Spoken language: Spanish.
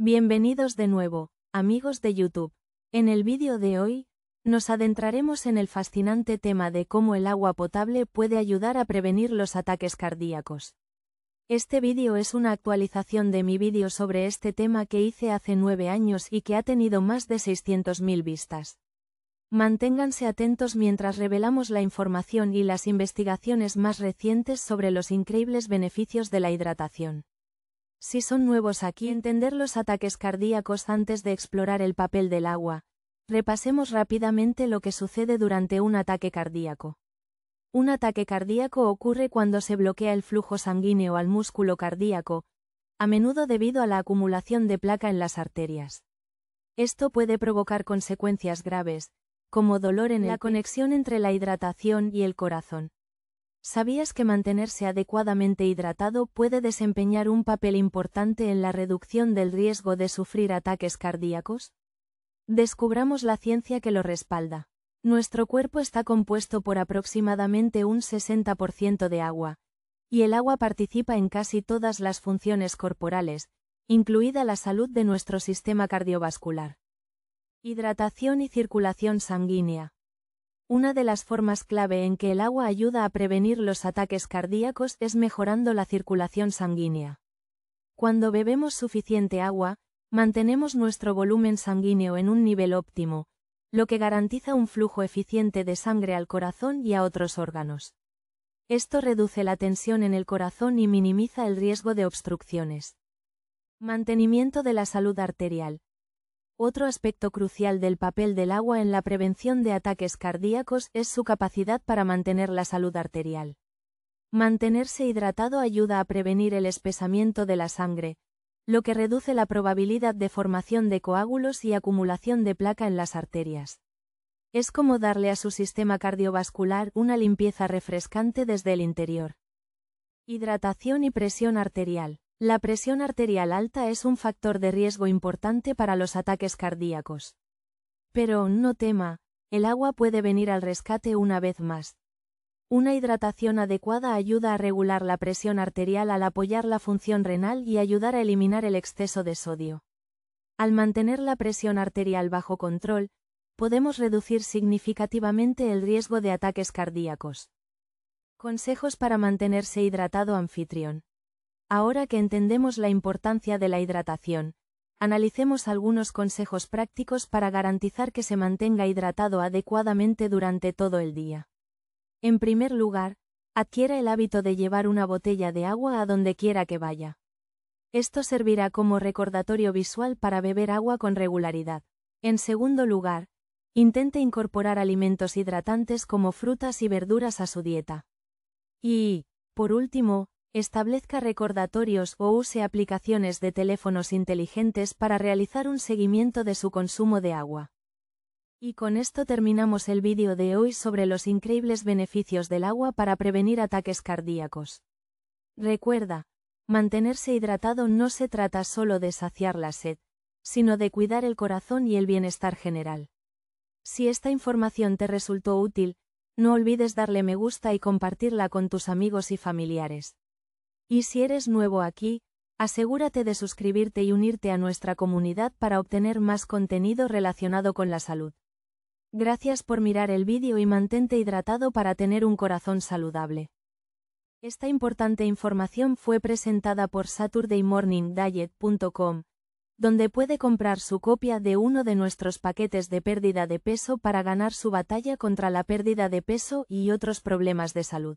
Bienvenidos de nuevo, amigos de YouTube. En el vídeo de hoy, nos adentraremos en el fascinante tema de cómo el agua potable puede ayudar a prevenir los ataques cardíacos. Este vídeo es una actualización de mi vídeo sobre este tema que hice hace nueve años y que ha tenido más de 600.000 vistas. Manténganse atentos mientras revelamos la información y las investigaciones más recientes sobre los increíbles beneficios de la hidratación. Si son nuevos aquí, entender los ataques cardíacos antes de explorar el papel del agua. Repasemos rápidamente lo que sucede durante un ataque cardíaco. Un ataque cardíaco ocurre cuando se bloquea el flujo sanguíneo al músculo cardíaco, a menudo debido a la acumulación de placa en las arterias. Esto puede provocar consecuencias graves, como dolor en la conexión entre la hidratación y el corazón. ¿Sabías que mantenerse adecuadamente hidratado puede desempeñar un papel importante en la reducción del riesgo de sufrir ataques cardíacos? Descubramos la ciencia que lo respalda. Nuestro cuerpo está compuesto por aproximadamente un 60% de agua, y el agua participa en casi todas las funciones corporales, incluida la salud de nuestro sistema cardiovascular. Hidratación y circulación sanguínea. Una de las formas clave en que el agua ayuda a prevenir los ataques cardíacos es mejorando la circulación sanguínea. Cuando bebemos suficiente agua, mantenemos nuestro volumen sanguíneo en un nivel óptimo, lo que garantiza un flujo eficiente de sangre al corazón y a otros órganos. Esto reduce la tensión en el corazón y minimiza el riesgo de obstrucciones. Mantenimiento de la salud arterial. Otro aspecto crucial del papel del agua en la prevención de ataques cardíacos es su capacidad para mantener la salud arterial. Mantenerse hidratado ayuda a prevenir el espesamiento de la sangre, lo que reduce la probabilidad de formación de coágulos y acumulación de placa en las arterias. Es como darle a su sistema cardiovascular una limpieza refrescante desde el interior. Hidratación y presión arterial. La presión arterial alta es un factor de riesgo importante para los ataques cardíacos. Pero, no tema, el agua puede venir al rescate una vez más. Una hidratación adecuada ayuda a regular la presión arterial al apoyar la función renal y ayudar a eliminar el exceso de sodio. Al mantener la presión arterial bajo control, podemos reducir significativamente el riesgo de ataques cardíacos. Consejos para mantenerse hidratado anfitrión. Ahora que entendemos la importancia de la hidratación, analicemos algunos consejos prácticos para garantizar que se mantenga hidratado adecuadamente durante todo el día. En primer lugar, adquiera el hábito de llevar una botella de agua a donde quiera que vaya. Esto servirá como recordatorio visual para beber agua con regularidad. En segundo lugar, intente incorporar alimentos hidratantes como frutas y verduras a su dieta. Y, por último, establezca recordatorios o use aplicaciones de teléfonos inteligentes para realizar un seguimiento de su consumo de agua. Y con esto terminamos el vídeo de hoy sobre los increíbles beneficios del agua para prevenir ataques cardíacos. Recuerda, mantenerse hidratado no se trata solo de saciar la sed, sino de cuidar el corazón y el bienestar general. Si esta información te resultó útil, no olvides darle me gusta y compartirla con tus amigos y familiares. Y si eres nuevo aquí, asegúrate de suscribirte y unirte a nuestra comunidad para obtener más contenido relacionado con la salud. Gracias por mirar el vídeo y mantente hidratado para tener un corazón saludable. Esta importante información fue presentada por SaturdayMorningDiet.com, donde puede comprar su copia de uno de nuestros paquetes de pérdida de peso para ganar su batalla contra la pérdida de peso y otros problemas de salud.